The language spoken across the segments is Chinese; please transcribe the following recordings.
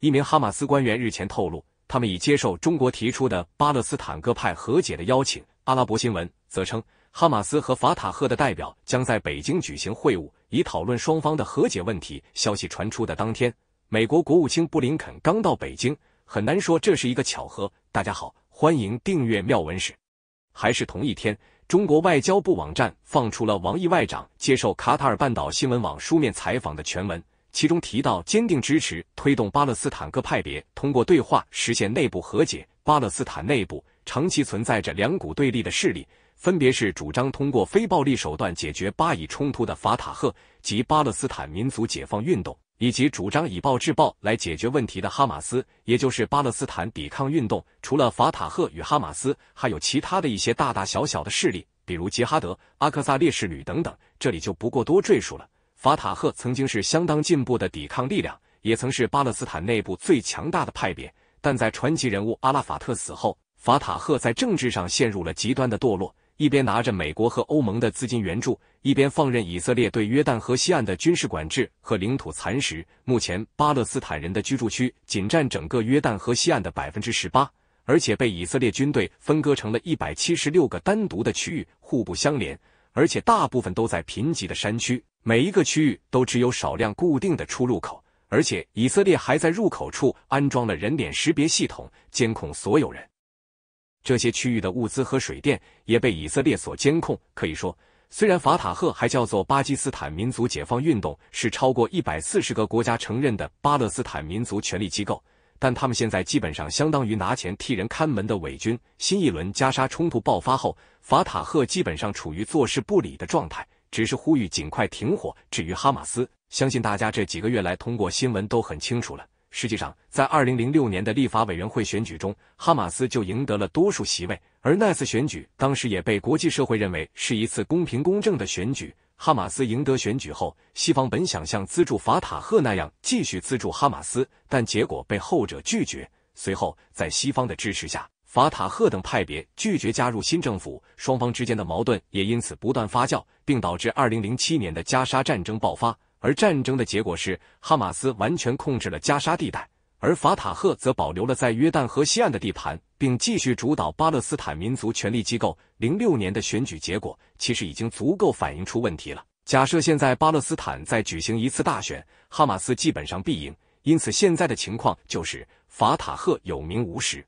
一名哈马斯官员日前透露，他们已接受中国提出的巴勒斯坦各派和解的邀请。阿拉伯新闻则称，哈马斯和法塔赫的代表将在北京举行会晤，以讨论双方的和解问题。消息传出的当天，美国国务卿布林肯刚到北京，很难说这是一个巧合。大家好，欢迎订阅妙文史。还是同一天，中国外交部网站放出了王毅外长接受卡塔尔半岛新闻网书面采访的全文。其中提到，坚定支持推动巴勒斯坦各派别通过对话实现内部和解。巴勒斯坦内部长期存在着两股对立的势力，分别是主张通过非暴力手段解决巴以冲突的法塔赫及巴勒斯坦民族解放运动，以及主张以暴制暴来解决问题的哈马斯，也就是巴勒斯坦抵抗运动。除了法塔赫与哈马斯，还有其他的一些大大小小的势力，比如杰哈德、阿克萨烈士旅等等，这里就不过多赘述了。法塔赫曾经是相当进步的抵抗力量，也曾是巴勒斯坦内部最强大的派别。但在传奇人物阿拉法特死后，法塔赫在政治上陷入了极端的堕落，一边拿着美国和欧盟的资金援助，一边放任以色列对约旦河西岸的军事管制和领土蚕食。目前，巴勒斯坦人的居住区仅占整个约旦河西岸的百分之十八，而且被以色列军队分割成了一百七十六个单独的区域，互不相连。而且大部分都在贫瘠的山区，每一个区域都只有少量固定的出入口，而且以色列还在入口处安装了人脸识别系统，监控所有人。这些区域的物资和水电也被以色列所监控。可以说，虽然法塔赫还叫做巴基斯坦民族解放运动，是超过一百四十个国家承认的巴勒斯坦民族权力机构。但他们现在基本上相当于拿钱替人看门的伪军。新一轮加沙冲突爆发后，法塔赫基本上处于坐视不理的状态，只是呼吁尽快停火。至于哈马斯，相信大家这几个月来通过新闻都很清楚了。实际上，在二零零六年的立法委员会选举中，哈马斯就赢得了多数席位，而那次选举当时也被国际社会认为是一次公平公正的选举。哈马斯赢得选举后，西方本想像资助法塔赫那样继续资助哈马斯，但结果被后者拒绝。随后，在西方的支持下，法塔赫等派别拒绝加入新政府，双方之间的矛盾也因此不断发酵，并导致2007年的加沙战争爆发。而战争的结果是，哈马斯完全控制了加沙地带，而法塔赫则保留了在约旦河西岸的地盘。并继续主导巴勒斯坦民族权力机构。零六年的选举结果其实已经足够反映出问题了。假设现在巴勒斯坦再举行一次大选，哈马斯基本上必赢。因此，现在的情况就是法塔赫有名无实，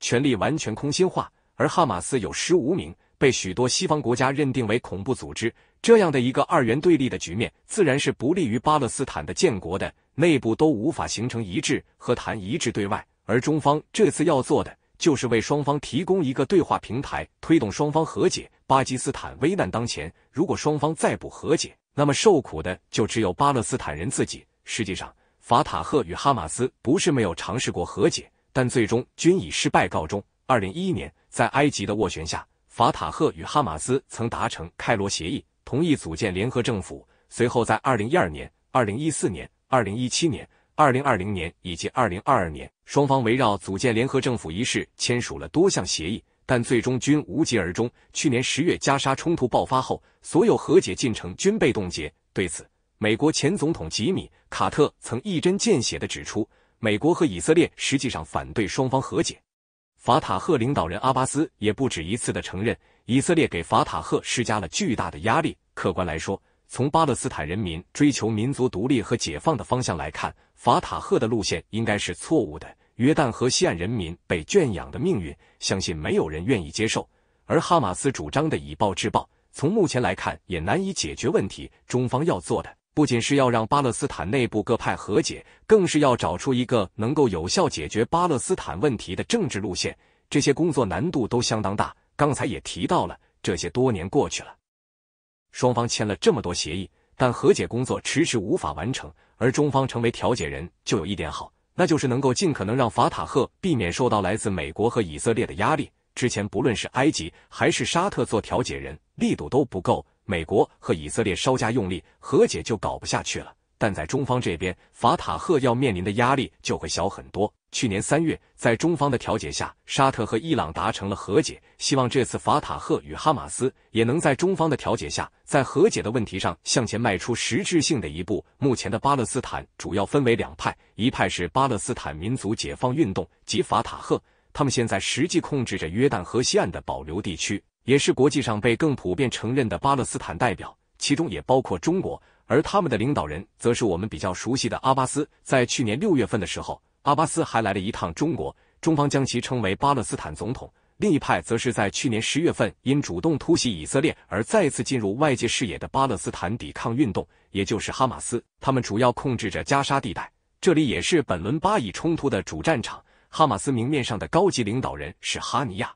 权力完全空心化，而哈马斯有15名，被许多西方国家认定为恐怖组织。这样的一个二元对立的局面，自然是不利于巴勒斯坦的建国的。内部都无法形成一致，和谈一致对外。而中方这次要做的，就是为双方提供一个对话平台，推动双方和解。巴基斯坦危难当前，如果双方再不和解，那么受苦的就只有巴勒斯坦人自己。实际上，法塔赫与哈马斯不是没有尝试过和解，但最终均以失败告终。二零一一年，在埃及的斡旋下，法塔赫与哈马斯曾达成开罗协议，同意组建联合政府。随后，在二零一二年、二零一四年、二零一七年。二零二零年以及二零二二年，双方围绕组建联合政府一事签署了多项协议，但最终均无疾而终。去年十月加沙冲突爆发后，所有和解进程均被冻结。对此，美国前总统吉米·卡特曾一针见血地指出，美国和以色列实际上反对双方和解。法塔赫领导人阿巴斯也不止一次地承认，以色列给法塔赫施加了巨大的压力。客观来说，从巴勒斯坦人民追求民族独立和解放的方向来看，法塔赫的路线应该是错误的。约旦河西岸人民被圈养的命运，相信没有人愿意接受。而哈马斯主张的以暴制暴，从目前来看也难以解决问题。中方要做的，不仅是要让巴勒斯坦内部各派和解，更是要找出一个能够有效解决巴勒斯坦问题的政治路线。这些工作难度都相当大。刚才也提到了，这些多年过去了。双方签了这么多协议，但和解工作迟迟无法完成。而中方成为调解人就有一点好，那就是能够尽可能让法塔赫避免受到来自美国和以色列的压力。之前不论是埃及还是沙特做调解人，力度都不够，美国和以色列稍加用力，和解就搞不下去了。但在中方这边，法塔赫要面临的压力就会小很多。去年三月，在中方的调解下，沙特和伊朗达成了和解。希望这次法塔赫与哈马斯也能在中方的调解下，在和解的问题上向前迈出实质性的一步。目前的巴勒斯坦主要分为两派，一派是巴勒斯坦民族解放运动及法塔赫，他们现在实际控制着约旦河西岸的保留地区，也是国际上被更普遍承认的巴勒斯坦代表，其中也包括中国。而他们的领导人则是我们比较熟悉的阿巴斯。在去年六月份的时候。阿巴斯还来了一趟中国，中方将其称为巴勒斯坦总统。另一派则是在去年十月份因主动突袭以色列而再次进入外界视野的巴勒斯坦抵抗运动，也就是哈马斯。他们主要控制着加沙地带，这里也是本轮巴以冲突的主战场。哈马斯明面上的高级领导人是哈尼亚，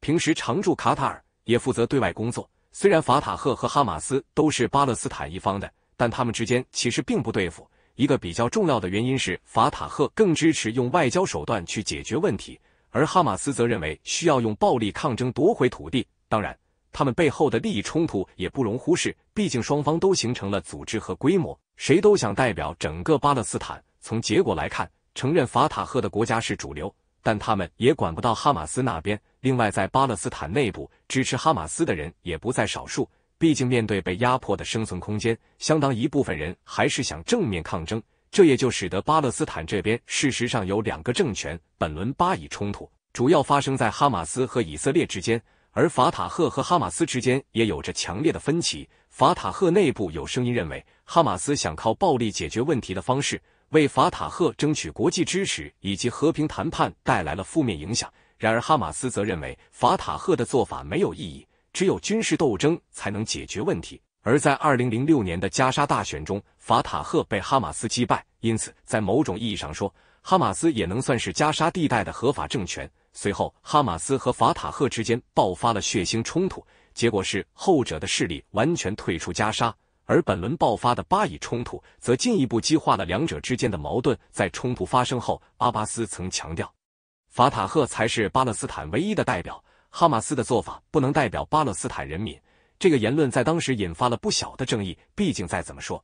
平时常驻卡塔尔，也负责对外工作。虽然法塔赫和哈马斯都是巴勒斯坦一方的，但他们之间其实并不对付。一个比较重要的原因是，法塔赫更支持用外交手段去解决问题，而哈马斯则认为需要用暴力抗争夺回土地。当然，他们背后的利益冲突也不容忽视，毕竟双方都形成了组织和规模，谁都想代表整个巴勒斯坦。从结果来看，承认法塔赫的国家是主流，但他们也管不到哈马斯那边。另外，在巴勒斯坦内部，支持哈马斯的人也不在少数。毕竟，面对被压迫的生存空间，相当一部分人还是想正面抗争。这也就使得巴勒斯坦这边事实上有两个政权。本轮巴以冲突主要发生在哈马斯和以色列之间，而法塔赫和哈马斯之间也有着强烈的分歧。法塔赫内部有声音认为，哈马斯想靠暴力解决问题的方式，为法塔赫争取国际支持以及和平谈判带来了负面影响。然而，哈马斯则认为法塔赫的做法没有意义。只有军事斗争才能解决问题。而在二零零六年的加沙大选中，法塔赫被哈马斯击败，因此在某种意义上说，哈马斯也能算是加沙地带的合法政权。随后，哈马斯和法塔赫之间爆发了血腥冲突，结果是后者的势力完全退出加沙。而本轮爆发的巴以冲突则进一步激化了两者之间的矛盾。在冲突发生后，阿巴斯曾强调，法塔赫才是巴勒斯坦唯一的代表。哈马斯的做法不能代表巴勒斯坦人民，这个言论在当时引发了不小的争议。毕竟再怎么说，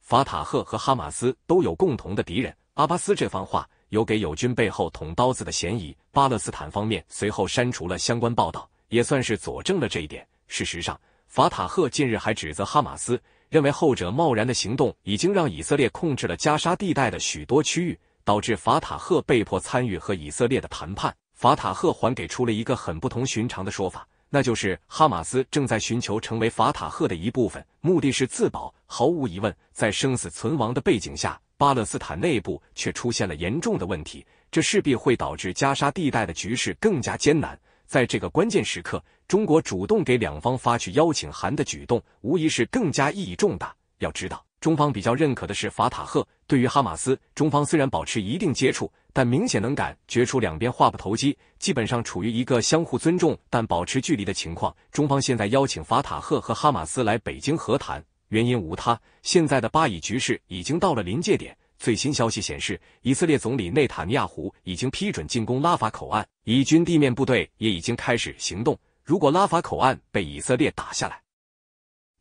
法塔赫和哈马斯都有共同的敌人。阿巴斯这番话有给友军背后捅刀子的嫌疑。巴勒斯坦方面随后删除了相关报道，也算是佐证了这一点。事实上，法塔赫近日还指责哈马斯，认为后者贸然的行动已经让以色列控制了加沙地带的许多区域，导致法塔赫被迫参与和以色列的谈判。法塔赫还给出了一个很不同寻常的说法，那就是哈马斯正在寻求成为法塔赫的一部分，目的是自保。毫无疑问，在生死存亡的背景下，巴勒斯坦内部却出现了严重的问题，这势必会导致加沙地带的局势更加艰难。在这个关键时刻，中国主动给两方发去邀请函的举动，无疑是更加意义重大。要知道。中方比较认可的是法塔赫，对于哈马斯，中方虽然保持一定接触，但明显能感觉出两边话不投机，基本上处于一个相互尊重但保持距离的情况。中方现在邀请法塔赫和哈马斯来北京和谈，原因无他，现在的巴以局势已经到了临界点。最新消息显示，以色列总理内塔尼亚胡已经批准进攻拉法口岸，以军地面部队也已经开始行动。如果拉法口岸被以色列打下来，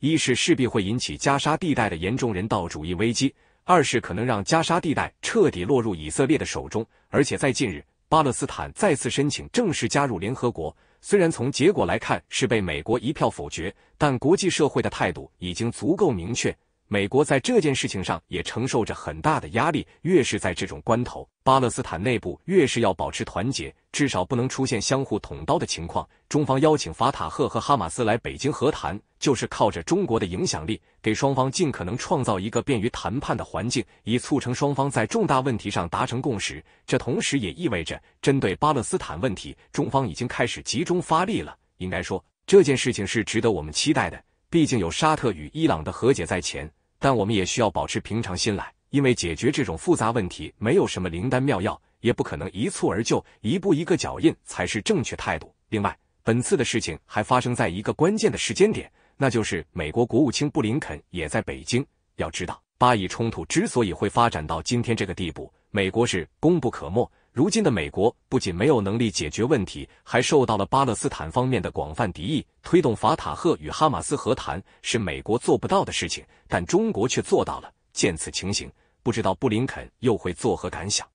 一是势必会引起加沙地带的严重人道主义危机，二是可能让加沙地带彻底落入以色列的手中。而且在近日，巴勒斯坦再次申请正式加入联合国，虽然从结果来看是被美国一票否决，但国际社会的态度已经足够明确。美国在这件事情上也承受着很大的压力，越是在这种关头，巴勒斯坦内部越是要保持团结，至少不能出现相互捅刀的情况。中方邀请法塔赫和哈马斯来北京和谈，就是靠着中国的影响力，给双方尽可能创造一个便于谈判的环境，以促成双方在重大问题上达成共识。这同时也意味着，针对巴勒斯坦问题，中方已经开始集中发力了。应该说，这件事情是值得我们期待的。毕竟有沙特与伊朗的和解在前，但我们也需要保持平常心来，因为解决这种复杂问题没有什么灵丹妙药，也不可能一蹴而就，一步一个脚印才是正确态度。另外，本次的事情还发生在一个关键的时间点，那就是美国国务卿布林肯也在北京。要知道，巴以冲突之所以会发展到今天这个地步，美国是功不可没。如今的美国不仅没有能力解决问题，还受到了巴勒斯坦方面的广泛敌意。推动法塔赫与哈马斯和谈是美国做不到的事情，但中国却做到了。见此情形，不知道布林肯又会作何感想。